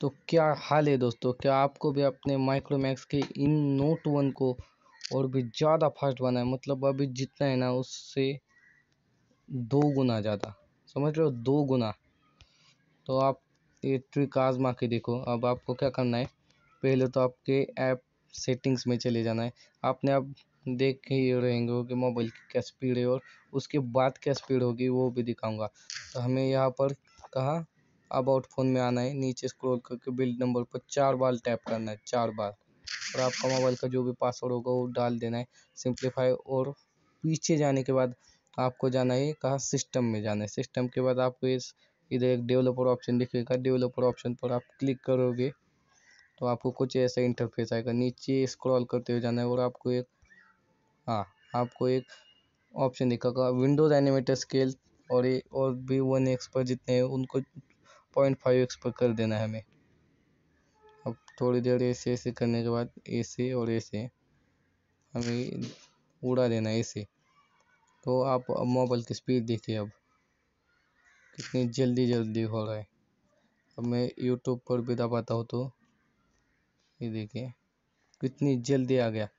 तो क्या हाल है दोस्तों क्या आपको भी अपने माइक्रोमैक्स के इन नोट वन को और भी ज़्यादा फास्ट है मतलब अभी जितना है ना उससे दो गुना ज़्यादा समझ रहे हो दो गुना तो आप ये ट्रिक आजमा के देखो अब आपको क्या करना है पहले तो आपके ऐप सेटिंग्स में चले जाना है आपने आप देख के ही रहेंगे कि मोबाइल की क्या स्पीड है और उसके बाद क्या स्पीड होगी वो भी दिखाऊंगा तो हमें यहाँ पर कहा अबाउट फ़ोन में आना है नीचे स्क्रॉल करके बिल्ड नंबर पर चार बार टैप करना है चार बार और आपका मोबाइल का जो भी पासवर्ड होगा वो डाल देना है सिंप्लीफाई और पीछे जाने के बाद आपको जाना है कहाँ सिस्टम में जाना है सिस्टम के बाद आपको इस इधर एक डेवलपर ऑप्शन दिखेगा डेवलपर ऑप्शन पर आप क्लिक करोगे तो आपको कुछ ऐसा इंटरफेस आएगा नीचे स्क्रॉल करते हुए जाना है और आपको एक हाँ आपको एक ऑप्शन दिखेगा विंडोज़ एनिमेटर स्केल और ये और भी वन एक्स पर जितने हैं उनको पॉइंट फाइव एक्स पर कर देना है हमें अब थोड़ी देर ऐसे ऐसे करने के बाद ऐसे और ऐसे हमें उड़ा देना है ऐसे तो आप मोबाइल की स्पीड देखिए अब कितनी जल्दी जल्दी हो रहा है अब मैं यूट्यूब पर भी दबाता हूँ तो ये देखिए कितनी जल्दी आ गया